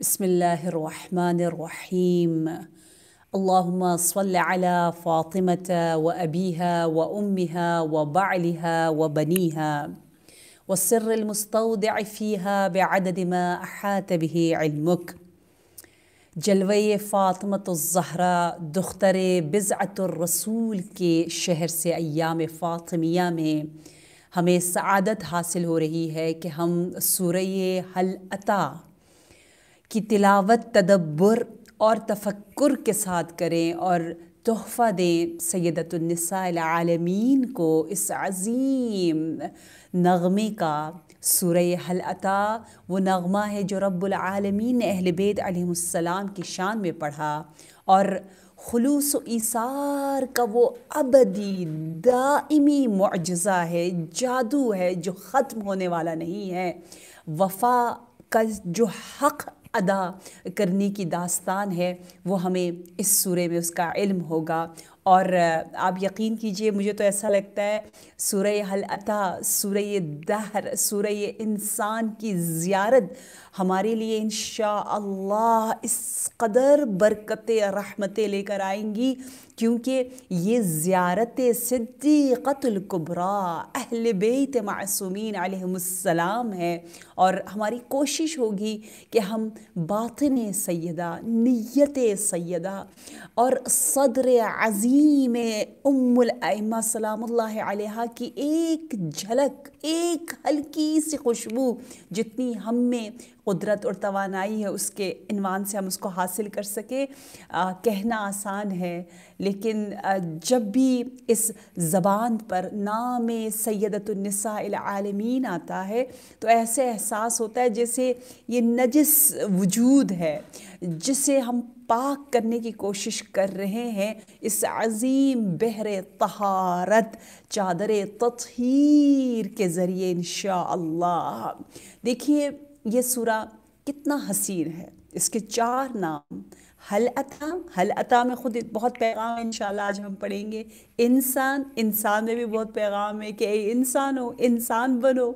بسم الله الرحمن الرحيم اللهم صل على فاطمه وابيها وامها وبعلها وبنيها والسر المستودع فيها بعدد ما احاط به علمك جلوے فاطمة الزهراء دختر بزعة الرسول کے شہر سے ایام فاطمیہ میں ہمیں سعادت حاصل ہو رہی ہے کہ ہم سورہ حل اتا की तिलावत तदब्बर और तफक्र के साथ करें और तोहफ़ा दें सैदतुलनसालमीन को इस अज़ीम नगमे का सुर हल वो नगमा है जो रब्लमीन ने अहल की शान में पढ़ा और खलूस ईसार का वो अबदी दाइमी मुजज़ा है जादू है जो ख़त्म होने वाला नहीं है वफा का जो हक़ अदा करने की दास्तान है वो हमें इस सूरे में उसका इल्म होगा और आप यकीन कीजिए मुझे तो ऐसा लगता है सूर हलअता सूर दहर सूर इंसान की ज़्यारत हमारे लिए इन अल्लाह इस कदर बरकत रहमतें लेकर आएंगी क्योंकि ये ज़्यारत सिद्दीक़तुल्कुबरा अहल बेत मासूमीन है और हमारी कोशिश होगी कि हम बातिन सैदा नियत सैदा और सदर अज़ीम उम्मा सलाम की एक झलक एक हल्की सी खुशबू जितनी हम में कुदरत और तोानाई है उसके इनवान से हम उसको हासिल कर सके आ, कहना आसान है लेकिन आ, जब भी इस ज़बान पर नाम सैदतुलनसाआलमीन आता है तो ऐसे एहसास होता है जैसे ये नजस वजूद है जिसे हम पाक करने की कोशिश कर रहे हैं इस अज़ीम बहर तहारत चादर तथहर के ज़रिए इन देखिए ये सूरा कितना हसीन है इसके चार नाम हल अता हल अता में ख़ुद बहुत पैगाम है इन आज हम पढ़ेंगे इंसान इंसान में भी बहुत पैगाम है कि इंसान हो इंसान बनो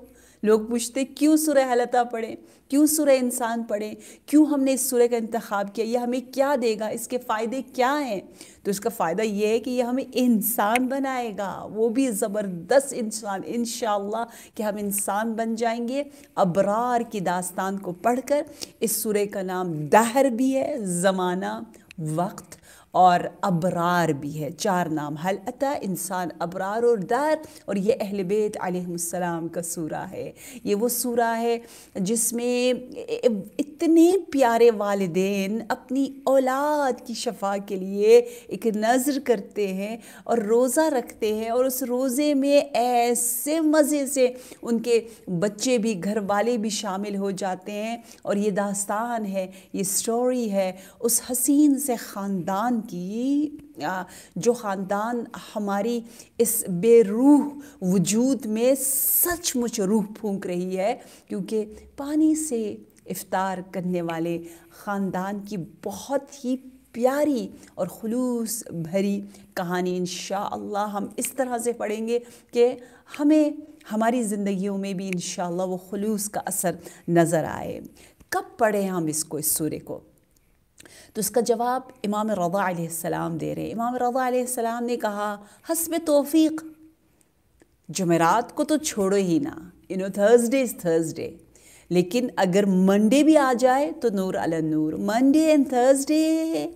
लोग पूछते क्यों सुरह हलता पढ़ें क्यों सुरह इंसान पढ़ें क्यों हमने इस सुरह का इंतखब किया यह हमें क्या देगा इसके फ़ायदे क्या हैं तो इसका फ़ायदा यह है कि यह हमें इंसान बनाएगा वो भी ज़बरदस्त इंसान इन कि हम इंसान बन जाएंगे अबरार की दास्तान को पढ़कर इस सुरह का नाम दहर भी है ज़माना वक्त और अबरार भी है चार नाम हल अता इंसान अबरार और दार और ये अहल बेत आसमाम का सूरा है ये वो सूरा है जिसमें इतने प्यारे वालदेन अपनी औलाद की शफा के लिए एक नज़र करते हैं और रोज़ा रखते हैं और उस रोज़े में ऐसे मज़े से उनके बच्चे भी घर वाले भी शामिल हो जाते हैं और ये दास्तान है ये स्टोरी है उस हसीन से ख़ानदान की जो ख़ानदान हमारी इस बेरूह वजूद में सचमुच रूह फूंक रही है क्योंकि पानी से इफ़ार करने वाले ख़ानदान की बहुत ही प्यारी और खलूस भरी कहानी इन हम इस तरह से पढ़ेंगे कि हमें हमारी ज़िंदगियों में भी इन वो खलूस का असर नज़र आए कब पढ़ें हम इसको इस सूर्य को तो इसका जवाब इमाम रज़ा आसमाम दे रहे इमाम रज़ा आसमाम ने कहा हसब तोफ़ी जमेरात को तो छोड़ो ही ना इनो थर्सडे इज़ थर्सडे लेकिन अगर मंडे भी आ जाए तो नूर अल नूर मंडे एंड थर्सडे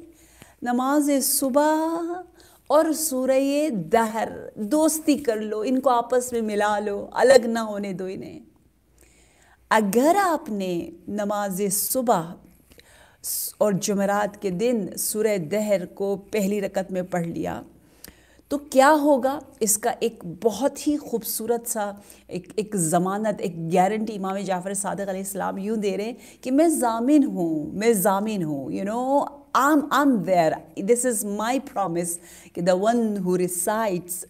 नमाज सुबह और सूर्य दहर दोस्ती कर लो इनको आपस में मिला लो अलग ना होने दो इन्हें अगर आपने नमाज सुबह और जुमेरात के दिन सुर दहर को पहली रकत में पढ़ लिया तो क्या होगा इसका एक बहुत ही खूबसूरत सा एक एक ज़मानत एक गारंटी इमाम जाफ़र सदक आसलाम यूँ दे रहे हैं कि मैं जामिन हूँ मैं जामिन हूँ यू नो आम आम there. This is my promise कि द वन हु रिसाइट्स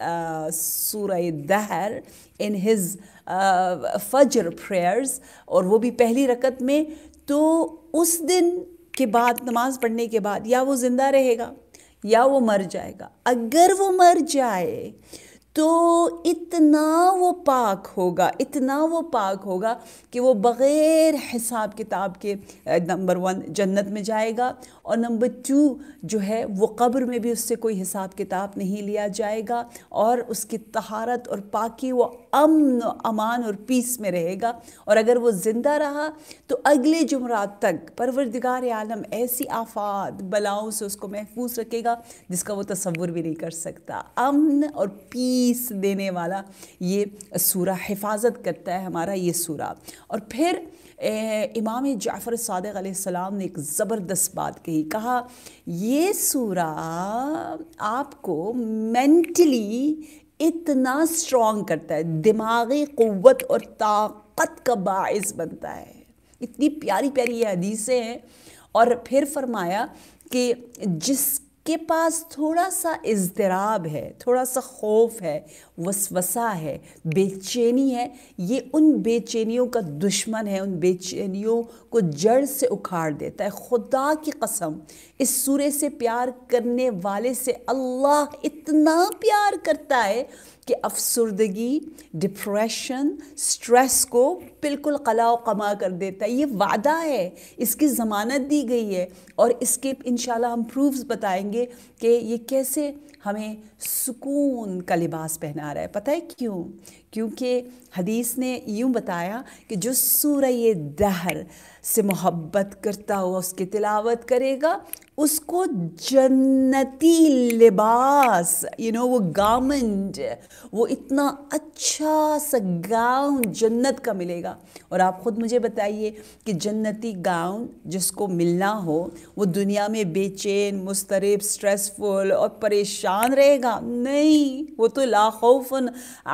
सूर दहर इन हिज फजर Fajr और वो भी पहली रकत में तो उस दिन के बाद नमाज़ पढ़ने के बाद या वो ज़िंदा रहेगा या वो मर जाएगा अगर वो मर जाए तो इतना वो पाक होगा इतना वो पाक होगा कि वो बग़ैर हिसाब किताब के नंबर वन जन्नत में जाएगा और नंबर टू जो है वो कब्र में भी उससे कोई हिसाब किताब नहीं लिया जाएगा और उसकी तहारत और पाकि वो अमन अमान और पीस में रहेगा और अगर वो ज़िंदा रहा तो अगले जुमरात तक परवरदिगार आलम ऐसी आफात बलाओं से उसको महफूज रखेगा जिसका वो तस्वुर भी नहीं कर सकता अमन और पीस पीस देने वाला ये सूरा हिफाजत करता है हमारा ये सूरा और फिर इमाम जाफ़र सदक ने एक ज़बरदस्त बात कही कहा ये सूरा आपको मेंटली इतना स्ट्रॉन्ग करता है दिमागी क़वत और ताकत का बायस बनता है इतनी प्यारी प्यारी ये हदीसें हैं और फिर फरमाया कि जिस के पास थोड़ा सा इजतराब है थोड़ा सा खौफ है वसवसा है बेचैनी है ये उन बेचैनियों का दुश्मन है उन बेचैनियों को जड़ से उखाड़ देता है खुदा की कसम इस सूर्य से प्यार करने वाले से अल्लाह इतना प्यार करता है कि अफसरदगी डिप्रेशन स्ट्रेस को बिल्कुल कला कमा कर देता है ये वादा है इसकी ज़मानत दी गई है और इसके इन हम प्रूफ्स बताएंगे कि ये कैसे हमें सुकून का लिबास पहना रहा है पता है क्यों क्योंकि हदीस ने यूँ बताया कि जो सूर्य दहर से मोहब्बत करता हुआ उसकी तिलावत करेगा उसको जन्नती लिबास यू नो वो गारमेंट वो इतना अच्छा सा गाउन जन्नत का मिलेगा और आप ख़ुद मुझे बताइए कि जन्नती गाउन जिसको मिलना हो वो दुनिया में बेचैन मुस्तरब स्ट्रेसफुल और परेशान रहेगा नहीं वो तो लाखौफ़न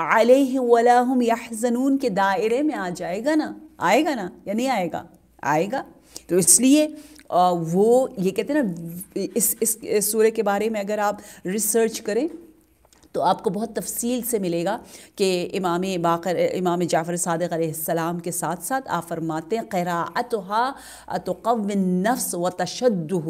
आलह वला हम यहजनून के दायरे में आ जाएगा ना आएगा ना या नहीं आएगा आएगा तो इसलिए वो ये कहते हैं ना इस इस, इस सूर्य के बारे में अगर आप रिसर्च करें तो आपको बहुत तफसील से मिलेगा कि इमाम बाकर इमाम जाफ़र सदक़ के साथ साथ आ फरमाते हा तो तोक़व नफ्स व तशद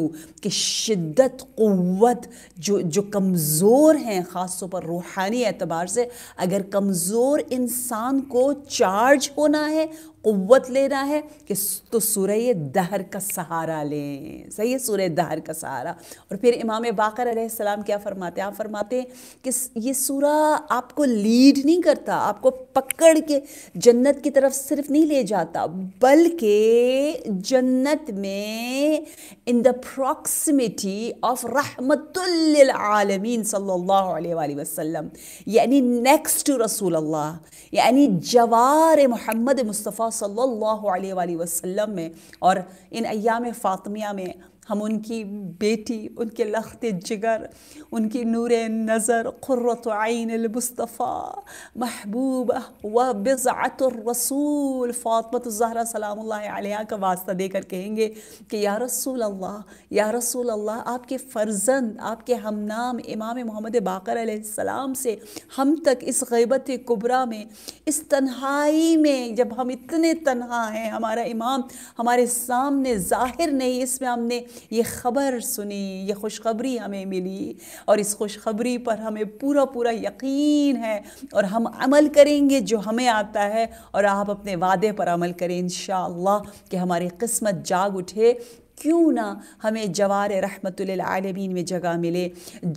कि शिद्दत क़वत जो जो कमज़ोर हैं ख़ास तौर पर रूहानी एतबार से अगर कमज़ोर इंसान को चार्ज होना है कुत लेना है कि तो सूर्य दहर का सहारा लें सही है सूर्य दहर का सहारा और फिर इमाम बाकर सलाम क्या फरमाते हैं आप फरमाते हैं कि ये सूरा आपको लीड नहीं करता आपको पकड़ के जन्नत की तरफ सिर्फ नहीं ले जाता बल्कि जन्नत में इन द प्रॉक्सिमिटी ऑफ रहमतुल्लिल आलमीन सल्लल्लाहु अलैहि वसल्लम यानी नेक्स्ट टू रसूल अल्लाह यानी जवार मोहम्मद मुस्तफ़ा सल्लल्लाहु अलैहि वसल्लम में और इन अयाम फ़ातमिया में हम उनकी बेटी उनके लखत जिगर उनकी नूर नज़र क़ुर्रतमस्तफ़ा महबूब व बज़ातरसूल फ़ातमतज़हरा सलाम का वास्ता देकर कहेंगे कि या रसूल अल्लाह या रसूल अल्लाह आपके फ़र्जंद आपके हम नाम इमाम मोहम्मद बाकर सलाम से हम तक इस गैबत कुबरा में इस तन्हाई में जब हम इतने तन्हा हैं हमारा इमाम हमारे सामने ज़ाहिर नहीं इसमें हमने ये ख़बर सुनी ये खुशखबरी हमें मिली और इस खुशखबरी पर हमें पूरा पूरा यकीन है और हम अमल करेंगे जो हमें आता है और आप अपने वादे पर अमल करें इन कि हमारी किस्मत जाग उठे क्यों ना हमें जवार रहमतमीन में जगह मिले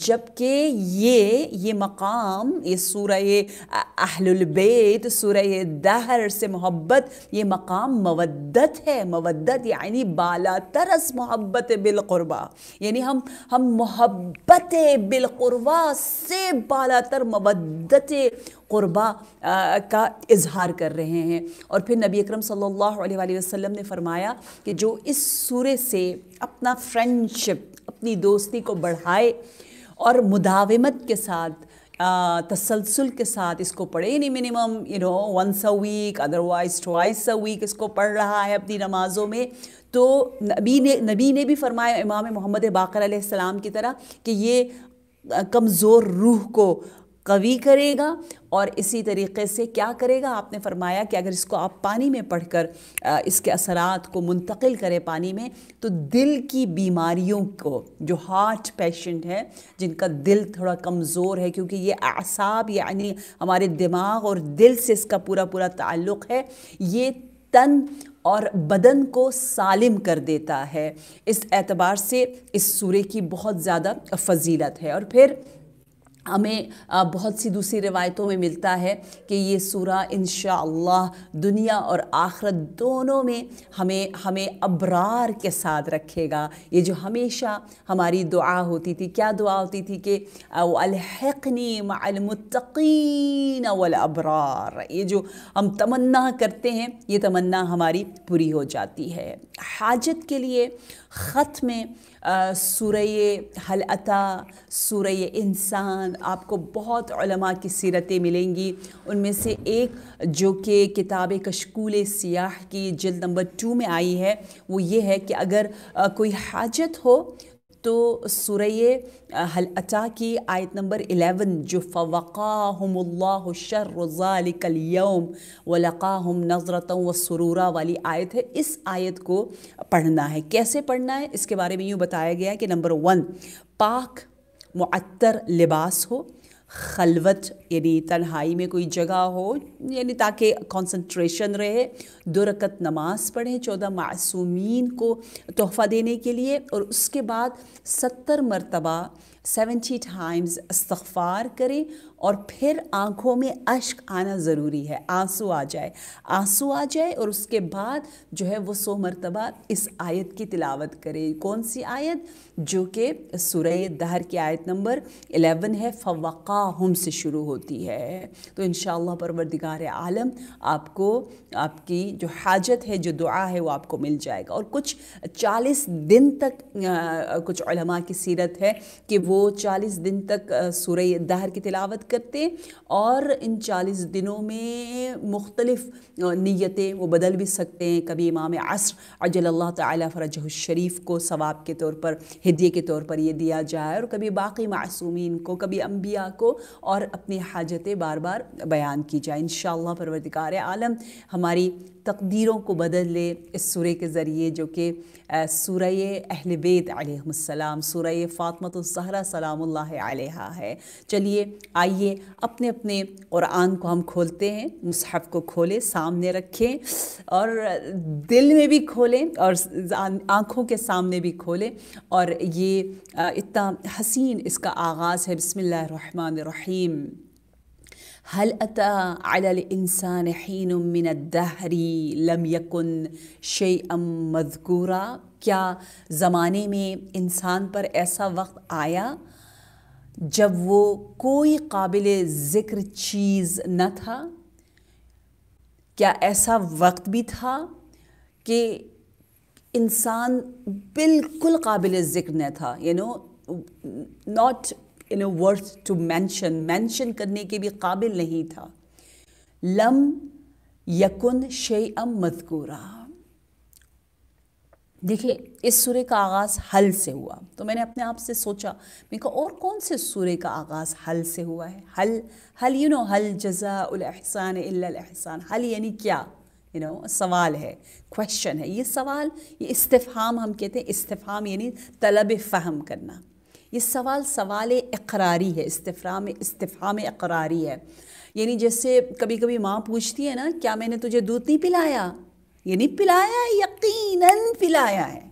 जबकि ये ये मकाम ये सूर अहलबैत सूरह दहर से मोहब्बत ये मकाम मवदत है मवदत यानी बाला तरस मोहब्बत बिलकुरबा यानी हम हम मोहब्बत बिलकुरबा से बाला तर मवदत क़ुरबा का इजहार कर रहे हैं और फिर नबी अकरम सल्लल्लाहु अलैहि वसल्लम ने फरमाया कि जो इस सूरे से अपना फ्रेंडशिप अपनी दोस्ती को बढ़ाए और मुदावमत के साथ तसलसल के साथ इसको पढ़े यानी minimum you know once a week otherwise twice a week इसको पढ़ रहा है अपनी नमाज़ों में तो नबी ने नबी ने भी फरमाया इमाम मोहम्मद बाकर की तरह कि ये कमज़ोर रूह को कवि करेगा और इसी तरीके से क्या करेगा आपने फरमाया कि अगर इसको आप पानी में पढ़कर इसके असरात को मुंतकिल करें पानी में तो दिल की बीमारियों को जो हार्ट पेशेंट है जिनका दिल थोड़ा कमज़ोर है क्योंकि ये आसाब यानी हमारे दिमाग और दिल से इसका पूरा पूरा ताल्लुक़ है ये तन और बदन को सालिम कर देता है इस एतबार से इस सूर्य की बहुत ज़्यादा फजीलत है और फिर हमें बहुत सी दूसरी रिवायतों में मिलता है कि ये सूरह इन दुनिया और आखरत दोनों में हमें हमें अबरार के साथ रखेगा ये जो हमेशा हमारी दुआ होती थी क्या दुआ होती थी कि अलहनी मलमतिन वलअबरार ये जो हम तमन्ना करते हैं ये तमन्ना हमारी पूरी हो जाती है हाजत के लिए ख़त में सूर्य हलअता सूर्य इंसान आपको बहुत की सीरतें मिलेंगी उनमें से एक जो कि किताब कशकूल सियाह की जल्द नंबर टू में आई है वो ये है कि अगर कोई हाजत हो तो सुरय अचा की आयत नंबर एलेवन जो फ़वाक़ाहमल्लाशर्रज़ालिकलयम वलक़ाहम नज़रत व सुरूरा वाली आयत है इस आयत को पढ़ना है कैसे पढ़ना है इसके बारे में यूँ बताया गया कि नंबर वन पाक मअतर लिबास हो खलवत यानी तन्हाई में कोई जगह हो यानी ताकि कंसंट्रेशन रहे दो रकत नमाज पढ़ें चौदह मासूमीन को तोहफ़ा देने के लिए और उसके बाद सत्तर मरतबा सेवेंटी टाइम्स इस्तफ़ार करें और फिर आंखों में अश्क आना ज़रूरी है आंसू आ जाए आंसू आ जाए और उसके बाद जो है वो सो मरतबा इस आयत की तिलावत करे कौन सी आयत जो कि सुरह दहर की आयत नंबर एलेवन है फवक़ा हम से शुरू होती है तो इन परवरदिगार आलम आपको आपकी जो हाजत है जो दुआ है वो आपको मिल जाएगा और कुछ चालीस दिन तक आ, कुछ की सीरत है कि वो चालीस दिन तक सुरह दहर की तिलावत करते और इन चालीस दिनों में मुख्तलफ़ नीयतें वो बदल भी सकते हैं कभी इमाम असर अजल अल्लाह ताली शरीफ को सवाब के तौर पर हदिये के तौर पर यह दिया जाए और कभी बाकी मासूमिन को कभी अम्बिया को और अपनी हाजतें बार बार बयान की जाए इन शाला आलम हमारी तकदीरों को बदल ले इस सूर्य के ज़रिए जो कि सूर्य अहल सूर्य सूर फ़ातमतज़हरा सलाम है चलिए आइए अपने अपने क़ुरान को हम खोलते हैं मुसहब को खोलें सामने रखें और दिल में भी खोलें और आँखों के सामने भी खोलें और ये इतना हसीन इसका आगाज़ है बसमिल्लर रहीम هل أتى على الإنسان حين من الدهر لم يكن شيئا मذकूरा क्या ज़माने में इंसान पर ऐसा वक्त आया जब वो कोई काबिल ज़िक्र चीज़ न था क्या ऐसा वक्त भी था कि इंसान बिल्कुल काबिल ज़िक्र न था you know not in a words to mention mention करने के भी काबिल नहीं था लम यकुन शे अम मजकूरा देखिए इस सूर्य का आगाज़ हल से हुआ तो मैंने अपने आप से सोचा मैंने कहा और कौन से सूर्य का आगाज़ हल से हुआ है हल हल यू नो हल जजा उलहसान एहसान हल यानी क्या यू नो सवाल है क्वेश्चन है ये सवाल ये इस्तेफ़ाम हम कहते हैं इस्तेफ़ाम यानी तलब फ़हम करना ये सवाल सवाल इकरारी है इस्तफ़ाम इस्तफ़ाम इकरारी है यानी जैसे कभी कभी माँ पूछती है ना क्या मैंने तुझे दूध नहीं पिलाया यानी पिलाया है यकीनन पिलाया है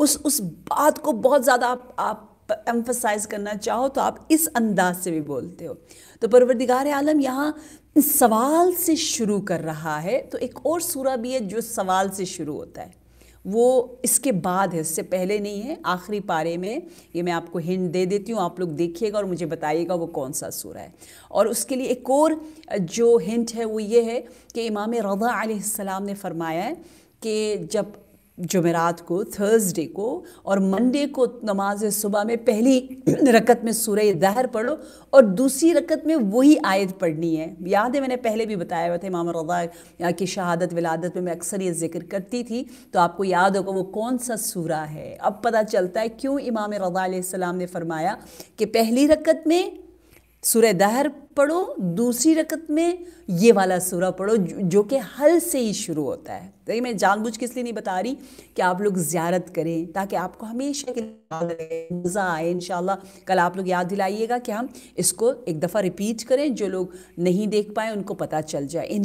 उस उस बात को बहुत ज़्यादा आप आप एम्फसाइज करना चाहो तो आप इस अंदाज से भी बोलते हो तो परवरदिगार आलम यहाँ सवाल से शुरू कर रहा है तो एक और सूरा भी है जो सवाल से शुरू होता है वो इसके बाद है इससे पहले नहीं है आखिरी पारे में ये मैं आपको हिंट दे देती हूँ आप लोग देखिएगा और मुझे बताइएगा वो कौन सा सूरा है और उसके लिए एक और जो हिंट है वो ये है कि इमाम रज़ा आसमाम ने फरमाया है कि जब जुमेरात को थर्सडे को और मंडे को नमाज सुबह में पहली रकत में सूर्य दहर पढ़ो और दूसरी रकत में वही आयत पढ़नी है याद है मैंने पहले भी बताया हुआ था इमाम रजा की शहादत विलादत में मैं अक्सर ये जिक्र करती थी तो आपको याद होगा वो कौन सा सूरा है अब पता चलता है क्यों इमाम रजा ने फरमाया कि पहली रकत में सूर्य दहर पढ़ो दूसरी रकत में ये वाला सूरा पढ़ो जो कि हल से ही शुरू होता है ये मैं जानबूझ के इसलिए नहीं बता रही कि आप लोग ज्यारत करें ताकि आपको हमेशा के लिए मज़ा आए इन कल आप लोग याद दिलाइएगा कि हम इसको एक दफ़ा रिपीट करें जो लोग नहीं देख पाए उनको पता चल जाए इन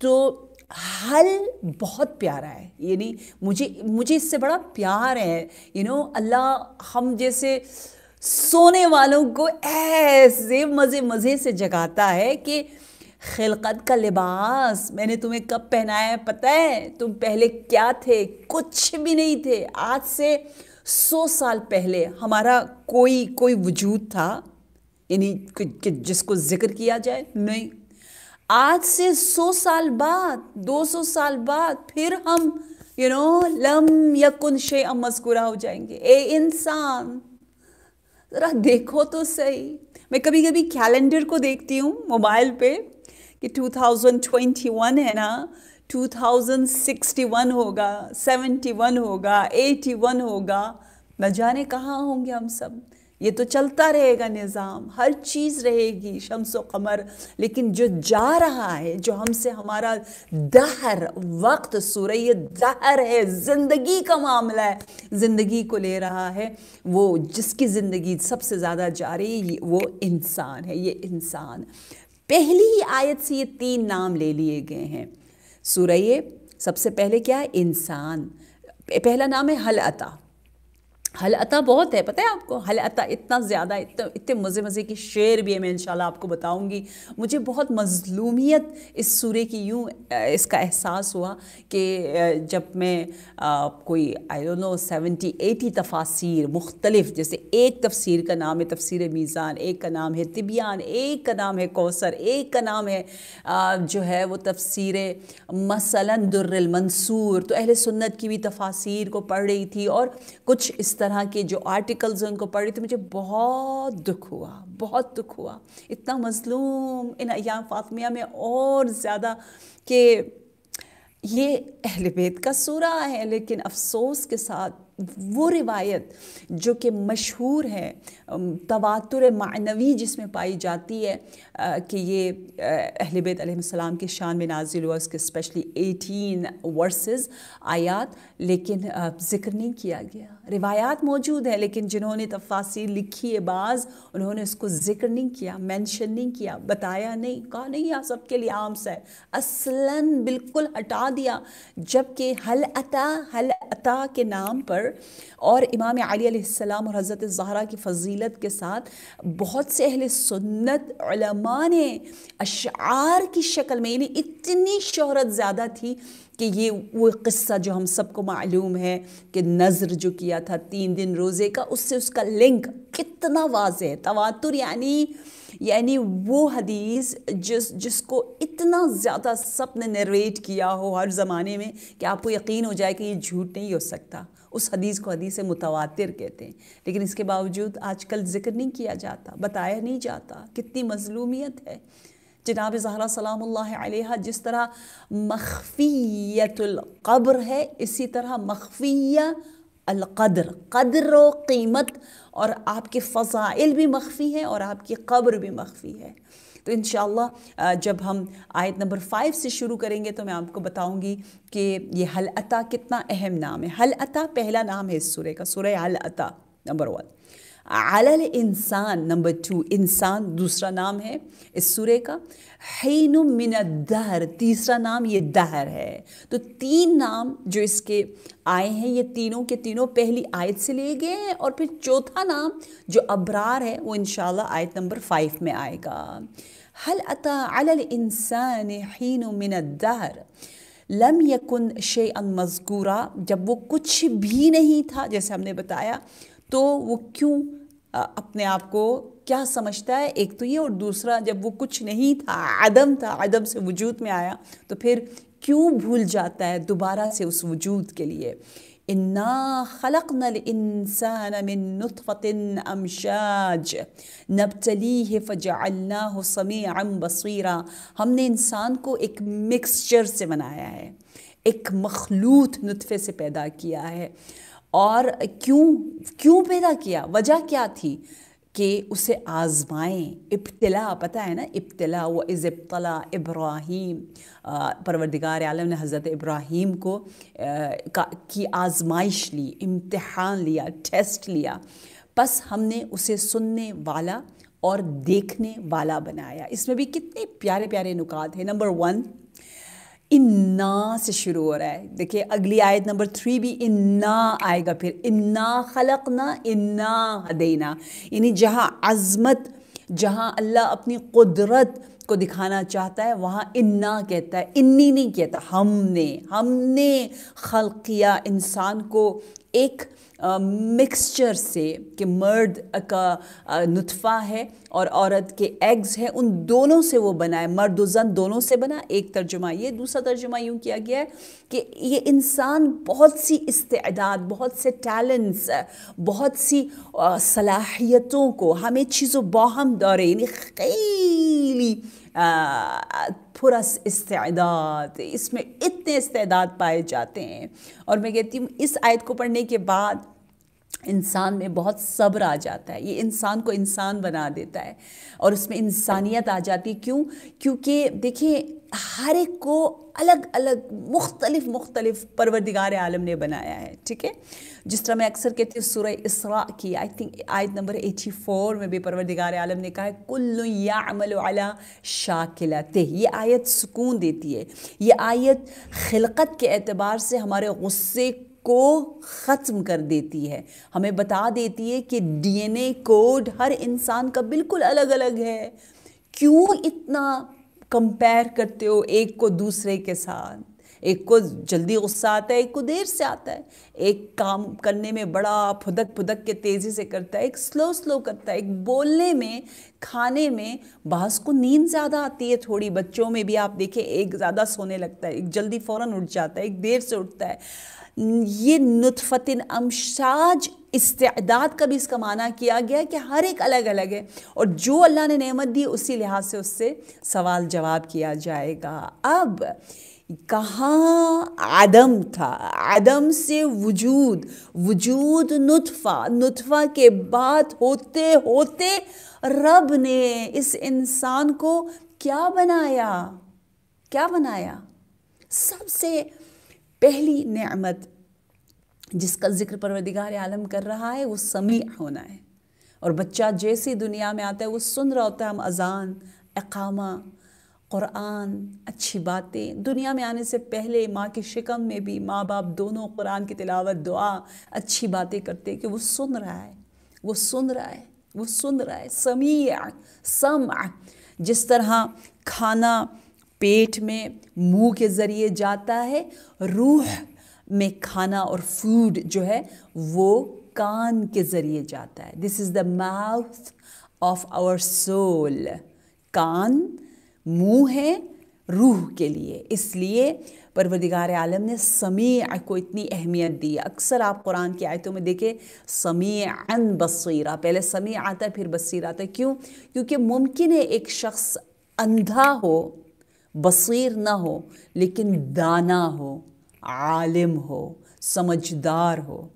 तो हल बहुत प्यारा है यानी मुझे मुझे इससे बड़ा प्यार है यू नो अल्लाह हम जैसे सोने वालों को ऐसे मज़े मज़े से जगाता है कि खिलकत का लिबास मैंने तुम्हें कब पहनाया पता है तुम पहले क्या थे कुछ भी नहीं थे आज से सौ साल पहले हमारा कोई कोई वजूद था यानी जिसको जिक्र किया जाए नहीं आज से सौ साल बाद दो सौ साल बाद फिर हम यू नो लम यकुन शे मस्कुरा हो जाएंगे ए इंसान ज़रा देखो तो सही मैं कभी कभी कैलेंडर को देखती हूँ मोबाइल पे कि 2021 है ना 2061 होगा 71 होगा 81 होगा न जाने कहाँ होंगे हम सब ये तो चलता रहेगा निज़ाम हर चीज़ रहेगी शम्स कमर लेकिन जो जा रहा है जो हमसे हमारा दहर वक्त सूर्य दहर है ज़िंदगी का मामला है ज़िंदगी को ले रहा है वो जिसकी ज़िंदगी सबसे ज़्यादा जा रही है वो इंसान है ये इंसान पहली ही आयत से ये तीन नाम ले लिए गए हैं सुरय सबसे पहले क्या है इंसान पहला नाम है हल अता हलअता बहुत है पता है आपको हलअता इतना ज़्यादा इतने इतने मज़े मज़े के शेर भी है मैं इंशाल्लाह आपको बताऊंगी मुझे बहुत मजलूमियत इस सूर्य की यूँ इसका एहसास हुआ कि जब मैं आ, कोई I don't know seventy eighty तफासिर मुख्तलिफ जैसे एक तफसीर का नाम है तफसीर मीज़ान एक का नाम है तिबियान एक का नाम है कौसर एक का नाम है आ, जो है वो तफसीर मसलन दुर्रमनसूर तो अहल सुन्नत की भी तफासिर को पढ़ रही थी और कुछ इस तरह के जो आर्टिकल्स उनको पढ़ रही थी तो मुझे बहुत दुख हुआ बहुत दुख हुआ इतना मजलूम इन अयाम फातमिया में और ज़्यादा कि ये अहल बेत का सूरा है लेकिन अफसोस के साथ वो रिवायत जो कि मशहूर है तवातुर मानवी जिसमें पाई जाती है आ, कि ये अहल बेत अलैहिस्सलाम के शान में नाजिल हुआ उसके स्पेशली एटीन वर्सेस आयात लेकिन ज़िक्र नहीं किया गया रिवायात मौजूद हैं लेकिन जिन्होंने तफासिर लिखी है बाज़ उन्होंने उसको ज़िक्र नहीं किया मेंशन नहीं किया बताया नहीं कहा नहीं यहाँ सबके लिए आम है असलन बिल्कुल हटा दिया जबकि हल अता हल अता के नाम पर और इमाम अलीसम और हज़रत ज़हरा की फजीलत के साथ बहुत से अहल सुन्नत ने अशार की शक्ल में इन्हें इतनी शहरत ज़्यादा थी कि ये वो किस्सा जो हम सबको मालूम है कि नज़र जो किया था तीन दिन रोज़े का उससे उसका लिंक कितना वाज है तवातुर यानी यानी वो हदीस जिस जिसको इतना ज़्यादा सब ने नरेट किया हो हर ज़माने में कि आपको यकीन हो जाए कि ये झूठ नहीं हो सकता उस हदीस को हदीस मुतवातिर कहते हैं लेकिन इसके बावजूद आजकल ज़िक्र नहीं किया जाता बताया नहीं जाता कितनी मजलूमियत है जनाब जहरा सलाम जिस तरह मखफ़ीतुल्क़ब्र है इसी तरह मखफ़ियादर अलकद्र कदर व कीमत और आपके फ़ज़ाइल भी मखफ़ी हैं और आपकी कब्र भी मखफ़ी है तो इन जब हम आयत नंबर फाइव से शुरू करेंगे तो मैं आपको बताऊंगी कि ये हल अता कितना अहम नाम है हल अता पहला नाम है इस सुरह का सुरह हल अता नंबर वन अलल इंसान नंबर टू इंसान दूसरा नाम है इस सूर्य का हैन मिन दहर तीसरा नाम ये दहर है तो तीन नाम जो इसके आए हैं ये तीनों के तीनों पहली आयत से लिए गए हैं और फिर चौथा नाम जो अबरार है वो इन आयत नंबर फाइव में आएगा हल अता अल इंसान हीन मिन दहर लम यकुन शे अन मजकूरा जब वो कुछ भी नहीं था जैसे हमने बताया तो वो क्यों अपने आप को क्या समझता है एक तो ये और दूसरा जब वो कुछ नहीं था आदम था आदम से वजूद में आया तो फिर क्यों भूल जाता है दोबारा से उस वजूद के लिए इन्ना खलक नल इंसान मिन अमशाज नबतली है फ़जालना हो समी अम बसरा हमने इंसान को एक मिक्सचर से बनाया है एक मखलूत नुतफ़े से पैदा किया है और क्यों क्यों पैदा किया वजह क्या थी कि उसे आज़माएं इब्तला पता है ना इब्तला व इब्तला इब्राहिम परवरदिगार आलम ने हज़रत इब्राहिम को आ, की आज़माइश ली इम्तहान लिया टेस्ट लिया बस हमने उसे सुनने वाला और देखने वाला बनाया इसमें भी कितने प्यारे प्यारे नुकात हैं नंबर वन इन्ना से शुरू हो रहा है देखिए अगली आयत नंबर थ्री भी इन्ना आएगा फिर इन्ना खलक ना इन्ना देना यानी जहाँ अज़मत जहाँ अल्लाह अपनी कुदरत को दिखाना चाहता है वहाँ इन्ना कहता है इन्नी नहीं कहता हमने हमने खल किया इंसान को एक मिक्सचर से कि मर्द का नुतफ़ा है और औरत के एग्स हैं उन दोनों से वो बना है मर्द वजन दोनों से बना एक तर्जुमा ये दूसरा तर्जुमा यूँ किया गया है कि ये इंसान बहुत सी इस्तेदाद बहुत से टैलेंट्स बहुत सी सलाहियतों को हमें चीज़ों बाहम दौरे यानी खीली पुरस इस्तेदाद इसमें इतने इस्तेदाद पाए जाते हैं और मैं कहती हूँ इस आयत को पढ़ने के बाद इंसान में बहुत सब्र आ जाता है ये इंसान को इंसान बना देता है और उसमें इंसानियत आ जाती है क्यों क्योंकि देखिए हर एक को अलग अलग मुख्तलिफ मुख्तलिफ परवरदिगार आलम ने बनाया है ठीक है जिस तरह मैं अक्सर कहती हूँ सुर इसरा की आई थिंक आयत नंबर एटी फोर में भी परवरदिगार आलम ने कहा है कुल्लु या अमल अला शाह ते ये आयत सुकून देती है ये आयत खिलकत के एतबार से हमारे गुस्से को ख़त्म कर देती है हमें बता देती है कि डीएनए कोड हर इंसान का बिल्कुल अलग अलग है क्यों इतना कंपेयर करते हो एक को दूसरे के साथ एक को जल्दी गुस्सा आता है एक को देर से आता है एक काम करने में बड़ा फुदक फुदक के तेज़ी से करता है एक स्लो स्लो करता है एक बोलने में खाने में बास को नींद ज़्यादा आती है थोड़ी बच्चों में भी आप देखें एक ज़्यादा सोने लगता है एक जल्दी फ़ौर उठ जाता है एक देर से उठता है ये नुतफ़तिन अमशाज इस्तेदाद का भी इसका माना किया गया कि हर एक अलग अलग है और जो अल्लाह ने नेमत दी उसी लिहाज से उससे सवाल जवाब किया जाएगा अब कहाँ आदम था आदम से वजूद वजूद नुतफ़ा नुतफ़ा के बाद होते होते रब ने इस इंसान को क्या बनाया क्या बनाया सबसे पहली नेमत जिसका जिक्र परवदिगार आलम कर रहा है वो समी होना है और बच्चा जैसी दुनिया में आता है वो सुन रहा होता है हम अजान अकामा कुरान अच्छी बातें दुनिया में आने से पहले माँ के शिकम में भी माँ बाप दोनों कुरान की तिलावत दुआ अच्छी बातें करते कि वो सुन रहा है वो सुन रहा है वो सुन रहा है आ सम जिस तरह खाना पेट में मुंह के ज़रिए जाता है रूह में खाना और फूड जो है वो कान के ज़रिए जाता है this is the mouth of our soul कान मुँह है रूह के लिए इसलिए परवरदिगार आलम ने समी को इतनी अहमियत दी अक्सर आप कुरान की आयतों में देखें समी अन बसीरा पहले समी आता है फिर बसीर आता है क्यों क्योंकि मुमकिन है एक शख्स अंधा हो बसीर ना हो लेकिन दाना हो आलिम हो समझदार हो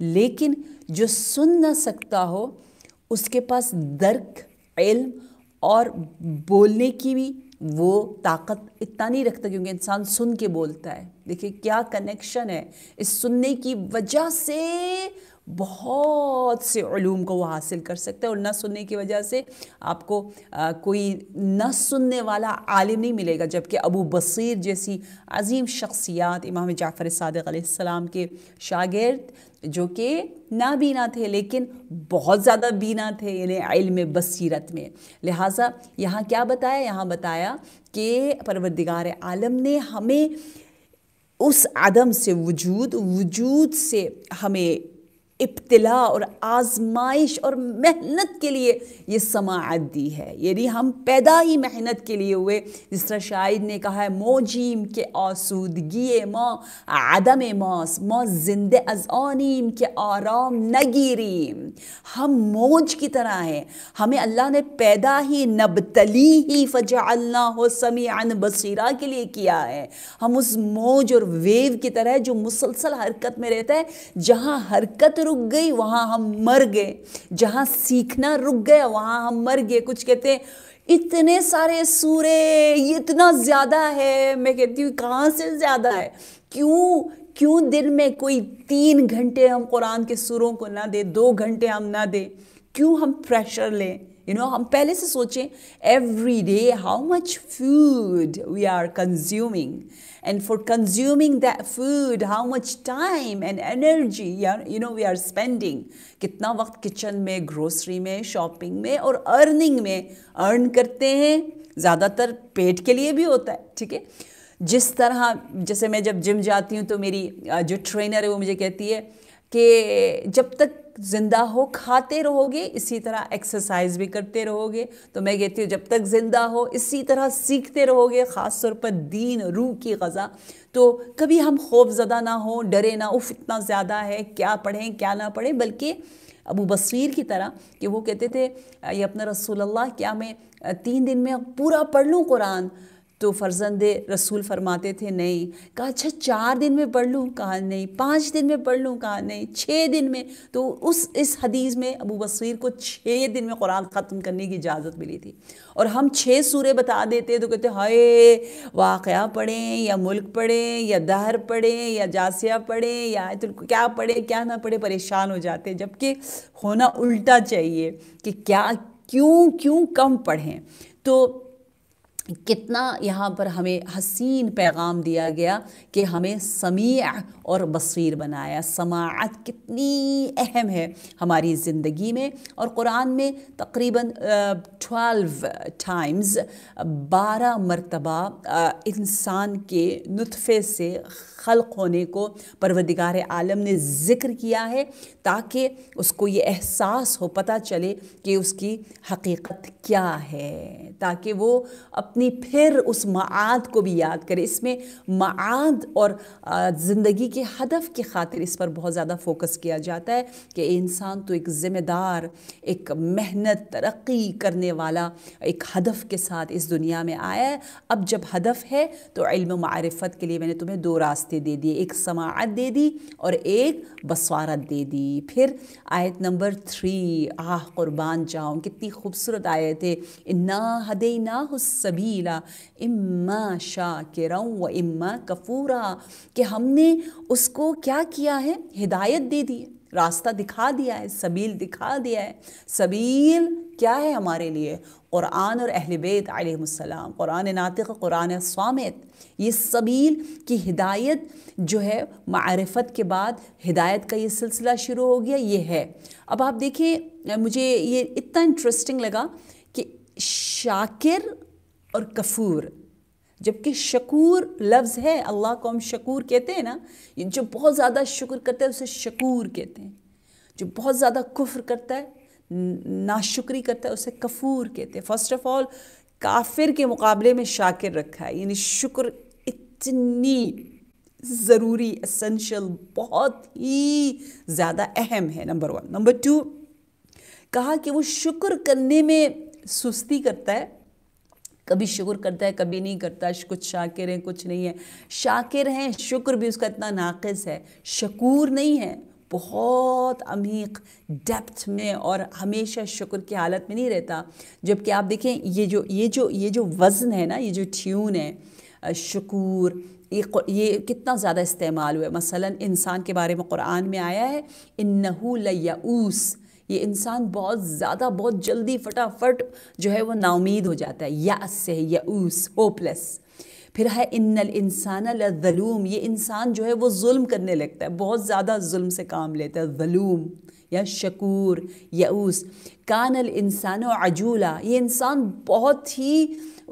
लेकिन जो सुन ना सकता हो उसके पास दर्क इल्म और बोलने की भी वो ताकत इतना नहीं रखता क्योंकि इंसान सुन के बोलता है देखिए क्या कनेक्शन है इस सुनने की वजह से बहुत से ूम को वो हासिल कर सकते हैं और न सुनने की वजह से आपको आ, कोई न सुनने वाला आलिम नहीं मिलेगा जबकि अबू बसीर जैसी अजीम शख्सियात इमाम जाफ़र सदक के शागिर्द जो कि नाबीना थे लेकिन बहुत ज़्यादा बीना थे इन्हें इल्म बसीरत में लिहाजा यहाँ क्या बताया यहाँ बताया कि परवरदिगार आलम ने हमें उस आदम से वजूद वजूद से हमें इब्तला और आजमाइश और मेहनत के लिए ये समात दी है यानी हम पैदा ही मेहनत के लिए हुए जिस तरह शायद ने कहा है मोजीम के आसूदगी माँ आदम मास माँ जिंद अजानीम के आराम नगीरीम हम मोज की तरह हैं हमें अल्लाह ने पैदा ही नबतली ही फ़जा हो अन बसीरा के लिए किया है हम उस मोज और वेव की तरह जो मुसलसल हरकत में रहता है जहाँ हरकत रुक गई वहाँ हम मर गए जहाँ सीखना रुक गया वहाँ हम मर गए कुछ कहते हैं इतने सारे सूरे ये इतना ज़्यादा है मैं कहती हूँ कहाँ से ज़्यादा है क्यों क्यों दिन में कोई तीन घंटे हम कुरान के सुरों को ना दे दो घंटे हम ना दे क्यों हम प्रेशर लें यू नो हम पहले से सोचें every day how much food we are consuming and for consuming the food how much time and energy you know we are spending कितना वक्त किचन में ग्रोसरी में शॉपिंग में और अर्निंग में अर्न करते हैं ज़्यादातर पेट के लिए भी होता है ठीक है जिस तरह जैसे मैं जब जिम जाती हूँ तो मेरी जो ट्रेनर है वो मुझे कहती है कि जब तक ज़िंदा हो खाते रहोगे इसी तरह एक्सरसाइज भी करते रहोगे तो मैं कहती हूँ जब तक ज़िंदा हो इसी तरह सीखते रहोगे ख़ास तौर पर दीन रूह की गज़ा तो कभी हम खौफ ज़दा ना हो डरे ना उफ इतना ज़्यादा है क्या पढ़ें क्या ना पढ़ें बल्कि अबू बसीर की तरह कि वो कहते थे ये अपना रसूल अल्लाह क्या मैं तीन दिन में पूरा पढ़ लूँ कुरान तो फर्जंद रसूल फरमाते थे नहीं कहा अच्छा चार दिन में पढ़ लूँ कहा नहीं पाँच दिन में पढ़ लूँ कहा नहीं छः दिन में तो उस इस हदीस में अबू बसीर को छः दिन में कुरान ख़त्म करने की इजाज़त मिली थी और हम छः सूरे बता देते तो कहते हाय वाक़ पढ़ें या मुल्क पढ़ें या दहर पढ़ें या जासिया पढ़ें या तो क्या पढ़े क्या ना पढ़े परेशान हो जाते जबकि होना उल्टा चाहिए कि क्या क्यों क्यों कम पढ़ें तो कितना यहाँ पर हमें हसीन पैगाम दिया गया कि हमें समी और बसीर बनाया समात कितनी अहम है हमारी ज़िंदगी में और कुरान में तकरीबन ट्वेल्व टाइम्स बारह मरतबा इंसान के नुफ़े से खल़ होने को परवदिगार आलम ने ज़िक्र किया है ताकि उसको ये एहसास हो पता चले कि उसकी हकीकत क्या है ताकि वो अपने अपनी फिर उस माद को भी याद करें इसमें माद और ज़िंदगी के हदफ की खातिर इस पर बहुत ज़्यादा फोकस किया जाता है कि इंसान तो एक ज़िम्मेदार एक मेहनत तरक्की करने वाला एक हदफ के साथ इस दुनिया में आया है अब जब हदफ है तो इल्म मारफत के लिए मैंने तुम्हें दो रास्ते दे दिए एक समात दे दी और एक बसवारत दे दी फिर आयत नंबर थ्री आह कुर्बान जाऊँ कितनी खूबसूरत आयत है ना हदे ना सभी सबीला इम्मा शाकिरा व इम्मा कफूरा कि हमने उसको क्या किया है हिदायत दे दी रास्ता दिखा दिया है सबील दिखा दिया है सबील क्या है हमारे लिए क़ुरान और अहल बेत आलम क़ुरान नातिक क़ुरान स्वामत ये सबील की हिदायत जो है मारफत के बाद हिदायत का ये सिलसिला शुरू हो गया ये है अब आप देखिए मुझे ये इतना इंटरेस्टिंग लगा कि शाकिर और कफूर जबकि शकूर लफ्ज़ है अल्लाह को हम शकूर कहते हैं ना जो बहुत ज़्यादा शुक्र करता है उसे शकूर कहते हैं जो बहुत ज़्यादा कुफ्र करता है नाशुक्री करता है उसे कफूर कहते हैं फर्स्ट ऑफ ऑल काफिर के मुकाबले में शाकिर रखा है यानी शुक्र इतनी ज़रूरी असेंशल बहुत ही ज़्यादा अहम है नंबर वन नंबर टू कहा कि वो शुक्र करने में सुस्ती करता है कभी शुक्र करता है कभी नहीं करता कुछ शाकिर हैं कुछ नहीं है शाकिर हैं शुक्र भी उसका इतना नाकस है शकूर नहीं है बहुत अमीक डेप्थ में और हमेशा शुक्र की हालत में नहीं रहता जबकि आप देखें ये जो ये जो ये जो वज़न है ना ये जो ट्यून है शकूर ये ये कितना ज़्यादा इस्तेमाल हुआ है मसलन इंसान के बारे में कुरान में आया है इन्नहू लयूस ये इंसान बहुत ज़्यादा बहुत जल्दी फटाफट जो है वो नाउमीद हो जाता है अस से उस होपलेस फिर है इन्नल इंसान लूम ये इंसान जो है वो जुल्म करने लगता है बहुत ज़्यादा जुल्म से काम लेता है जलूम या शकूर या उस कानल इंसान अजूला ये इंसान बहुत ही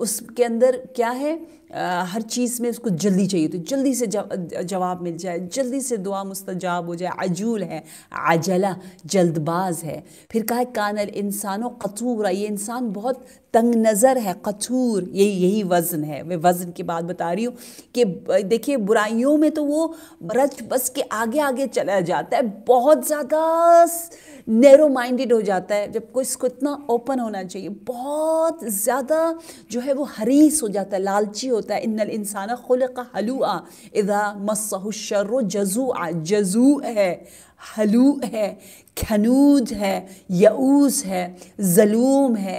उसके अंदर क्या है आ, हर चीज़ में उसको जल्दी चाहिए तो जल्दी से जवाब मिल जाए जल्दी से दुआ मुस्तजाब हो जाए अजूल है आजला जल्दबाज है फिर कहा कानल इंसानों कतूरा ये इंसान बहुत तंग नज़र है कतूर यही यही वज़न है मैं वज़न की बात बता रही हूँ कि देखिए बुराइयों में तो वो रच बस के आगे आगे चला जाता है बहुत ज़्यादा नैरो माइंडेड हो जाता है जब कोई इसको इतना ओपन होना चाहिए बहुत ज़्यादा जो है वो हरीस हो जाता है लालची हो होता है इन्नल इंसान खुलक हलुआ इदा मसहशर जजूआ जजू है हलू है खनूज है यऊस है जलूम है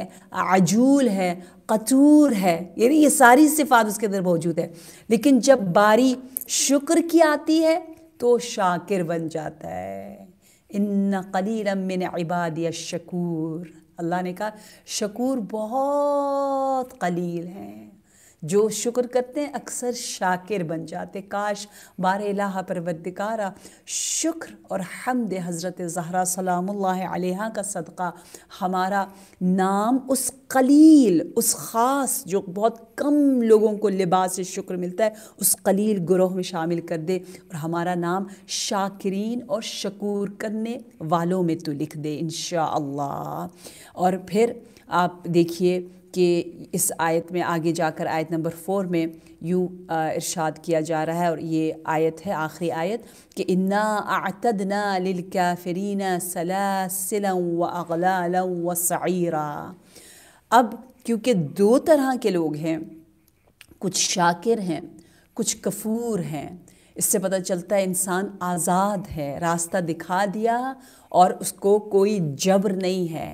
आजूल है कतूर है यानी ये सारी सिफात उसके अंदर मौजूद है लेकिन जब बारी शुक्र की आती है तो शाकिर बन जाता है इन कलीरमिन इबादिया शकूर अल्लाह ने कहा शकूर बहुत कलील हैं जो शुक्र करते हैं अक्सर शाकिर बन जाते काश बार इलाहा परवरदिकारा शुक्र और हमद हज़रत ज़हरा सलाम आलिहा का सदक़ा हमारा नाम उस कलील उस ख़ास जो बहुत कम लोगों को लिबास शुक्र मिलता है उस कलील ग्रोह में शामिल कर दे और हमारा नाम शाकिरीन और शकूर करने वालों में तो लिख दे इन और फिर आप देखिए कि इस आयत में आगे जाकर आयत नंबर फोर में यूँ इरशाद किया जा रहा है और ये आयत है आखिरी आयत कि इन्ना आतदना लिलकाफरीना सलासला व अगला व अब क्योंकि दो तरह के लोग हैं कुछ शाकिर हैं कुछ कफूर हैं इससे पता चलता है इंसान आज़ाद है रास्ता दिखा दिया और उसको कोई जबर नहीं है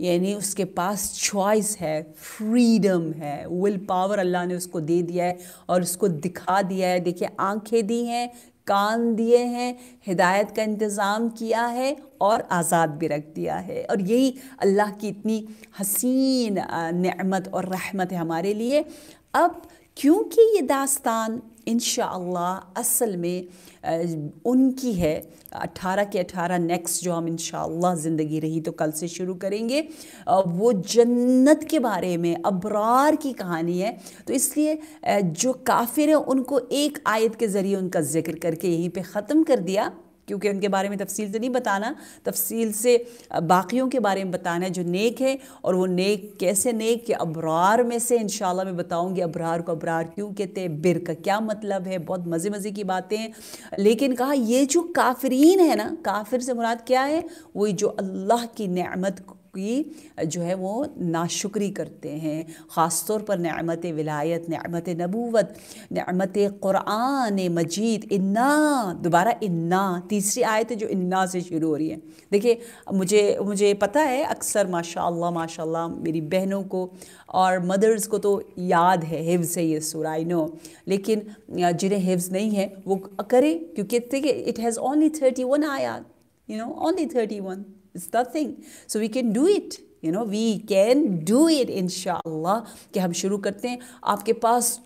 यानी उसके पास चॉइस है फ्रीडम है विल पावर अल्लाह ने उसको दे दिया है और उसको दिखा दिया है देखिए आंखें दी हैं कान दिए हैं हिदायत का इंतज़ाम किया है और आज़ाद भी रख दिया है और यही अल्लाह की इतनी हसीन नमत और रहमत है हमारे लिए अब क्योंकि ये दास्तान इन असल में उनकी है 18 के 18 नेक्स्ट जो हम इन ज़िंदगी रही तो कल से शुरू करेंगे वो जन्नत के बारे में अबरार की कहानी है तो इसलिए जो काफिर हैं उनको एक आयत के ज़रिए उनका जिक्र करके यहीं पे ख़त्म कर दिया क्योंकि उनके बारे में तफसील से तो नहीं बताना तफसील से बाकियों के बारे में बताना है जो नेक है और वो नेक कैसे नेक के अबरार में से इन मैं बताऊँगी अबरार को अबरार क्यों कहते हैं बिर का क्या मतलब है बहुत मज़े मज़े की बातें हैं लेकिन कहा ये जो काफरीन है ना काफिर से मुराद क्या है वही जो अल्लाह की नमत की जो है वो नाशुक्री करते हैं ख़ास तौर पर नमत विलायत नमत नबूवत नमत क़ुरान मजीद इन्ना दोबारा इन्ना तीसरी आयत जो इन्ना से शुरू हो रही है देखिए मुझे मुझे पता है अक्सर माशा माशा मेरी बहनों को और मदर्स को तो याद है हिफ्स है ये सुराई नो लेकिन जिन्हें हिफ्स नहीं है वो करें क्योंकि देखिए it has only thirty one आयात you know only thirty one It's nothing. So we can do it. You know we can do it in कि हम शुरू करते हैं आपके पास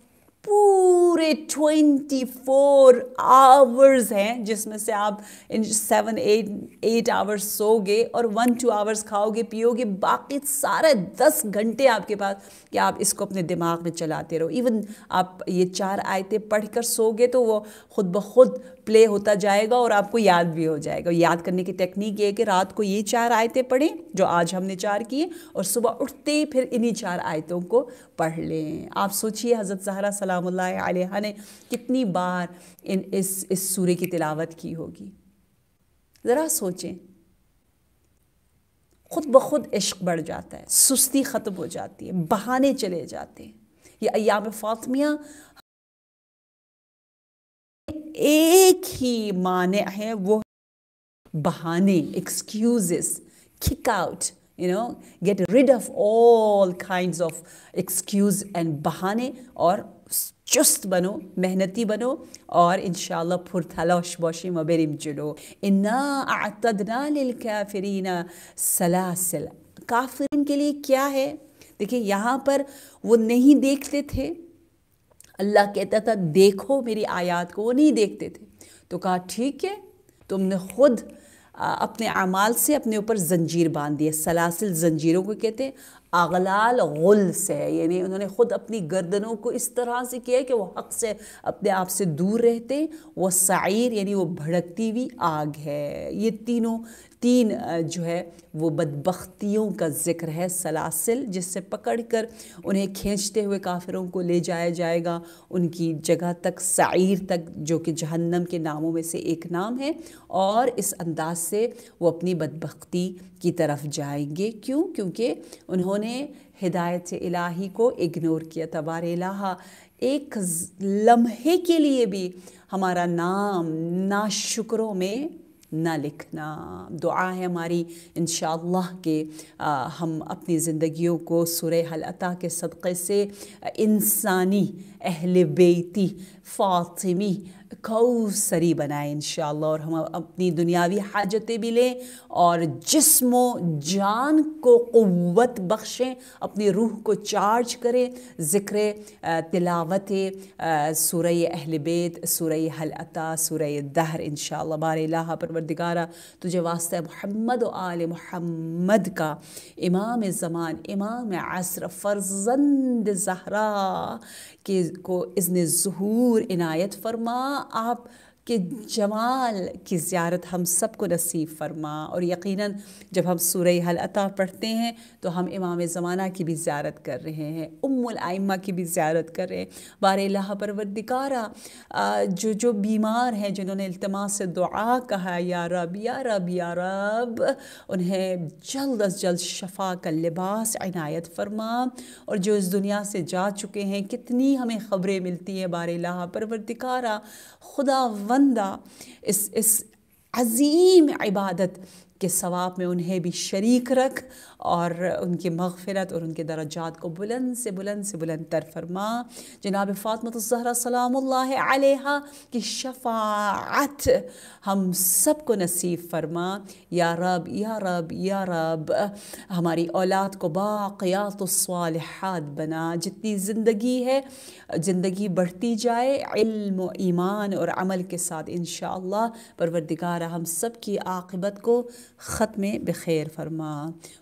पूरे 24 फोर आवर्स हैं जिसमें से आप in seven eight eight hours सोगे और वन टू आवर्स खाओगे पियोगे बाकी सारे दस घंटे आपके पास कि आप इसको अपने दिमाग में चलाते रहो इवन आप ये चार आयतें पढ़कर सोगे तो वो खुद ब खुद प्ले होता जाएगा और आपको याद भी हो जाएगा याद करने की टेक्निक ये है कि रात को ये चार आयतें पढ़ें जो आज हमने चार किए और सुबह उठते ही फिर इन्हीं चार आयतों को पढ़ लें आप सोचिए हज़रत जहरा सलाम आलिया ने कितनी बार इन इस इस सूर्य की तिलावत की होगी ज़रा सोचें खुद ब खुद इश्क बढ़ जाता है सुस्ती ख़त्म हो जाती है बहाने चले जाते हैं ये अयाम फ़ातमिया एक ही माने हैं वो बहाने excuses kick out you know get rid of all kind of excuse and बहाने और चुस्त बनो मेहनती बनो और इन फुरतलाश बोशी मबेरिम चुनो इन्ना आतदना लिल काफरीना सलासिल काफिर के लिए क्या है देखिए यहाँ पर वो नहीं देखते थे अल्लाह कहता था देखो मेरी आयात को वो नहीं देखते थे तो कहा ठीक है तुमने खुद अपने अमाल से अपने ऊपर जंजीर बांध दिए सलासिल जंजीरों को कहते हैं अगलाल गुल से यानी उन्होंने ख़ुद अपनी गर्दनों को इस तरह से किया कि वो हक से अपने आप से दूर रहते वह शायर यानी वो भड़कती हुई आग है ये तीनों तीन जो है वो बदबख्तियों का जिक्र है सलासिल जिससे पकड़ कर उन्हें खींचते हुए काफिरों को ले जाया जाएगा उनकी जगह तक साइर तक जो कि जहन्नम के नामों में से एक नाम है और इस अंदाज से वो अपनी बदबख्ती की तरफ जाएंगे क्यों क्योंकि उन्होंने हिदायत इलाही को इग्नोर किया तबार इलाहा एक लम्हे के लिए भी हमारा नाम ना शुक्रों में ना लिखना दुआ है हमारी इन के आ, हम अपनी ज़िंदगियों को सुर हलता के सदक़े से इंसानी अहल बेती फ़ातिमी कौसरी बनाए इन और हम अपनी दुनियावी हाजतें भी लें और जिसम जान को क़वत बख्शें अपनी रूह को चार्ज करें ज़िक्र तिलावत सूर अहल बेत सूर हल अता दहर इन बार लाहा तुझे वास्ता महमद आल महमद का इमाम ज़मान इमाम आसर फर्जंद जहरा के को इज़्न ज़हूर इनायत फरमा आप कि जमाल की ज़्यारत हम सब को नसीब फरमा और यकीनन जब हम सूरह हल अता पढ़ते हैं तो हम इमाम ज़माना की भी ज़्यारत कर रहे हैं आइमा की भी ज़्यारत कर रहे हैं बार ला परवरदिकारा जो जो बीमार हैं जिन्होंने अल्तमा से दुआ कहा या रब या रब या रब उन्हें जल्द अज जल्द शफा का लिबास इनायत फरमा और जो इस दुनिया से जा चुके हैं कितनी हमें ख़बरें मिलती हैं बार ला परवरदिकारा खुदा बंदा इस इस अजीम इबादत के सवाब में उन्हें भी शरीक रख और उनकी मगफरत और उनके दर्जात को बुलंद से बुलंद से बुलंद तर फरमा जनाब फ़ातमतज़हरा तो सलाम की शफात हम सब को नसीब फरमा या रब या रब या रब हमारी औलाद को बायात सालहत बना जितनी ज़िंदगी है ज़िंदगी बढ़ती जाए इल्म ईमान और अमल के साथ इन शह शवरदिगार हम सब की आकबत को ख़त्म बखेर फरमा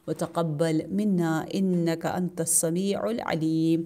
व تقبل منا إنك أنت السميع العليم